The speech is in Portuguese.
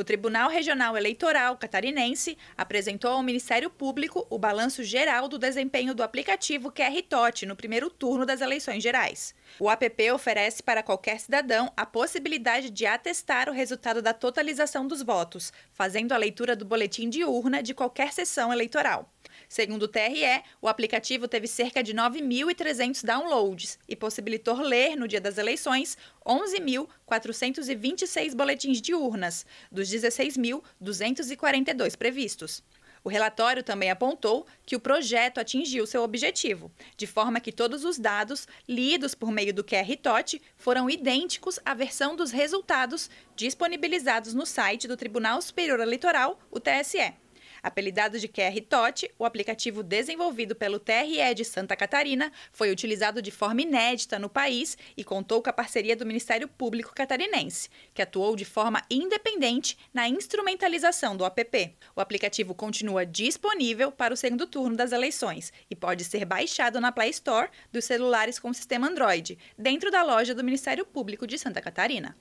O Tribunal Regional Eleitoral Catarinense apresentou ao Ministério Público o balanço geral do desempenho do aplicativo QR Tote no primeiro turno das eleições gerais. O app oferece para qualquer cidadão a possibilidade de atestar o resultado da totalização dos votos, fazendo a leitura do boletim de urna de qualquer sessão eleitoral. Segundo o TRE, o aplicativo teve cerca de 9.300 downloads e possibilitou ler, no dia das eleições, 11.426 boletins de urnas, dos 16.242 previstos. O relatório também apontou que o projeto atingiu seu objetivo, de forma que todos os dados lidos por meio do QR QR-TOT foram idênticos à versão dos resultados disponibilizados no site do Tribunal Superior Eleitoral, o TSE. Apelidado de QR Tot, o aplicativo desenvolvido pelo TRE de Santa Catarina foi utilizado de forma inédita no país e contou com a parceria do Ministério Público Catarinense, que atuou de forma independente na instrumentalização do app. O aplicativo continua disponível para o segundo turno das eleições e pode ser baixado na Play Store dos celulares com sistema Android, dentro da loja do Ministério Público de Santa Catarina.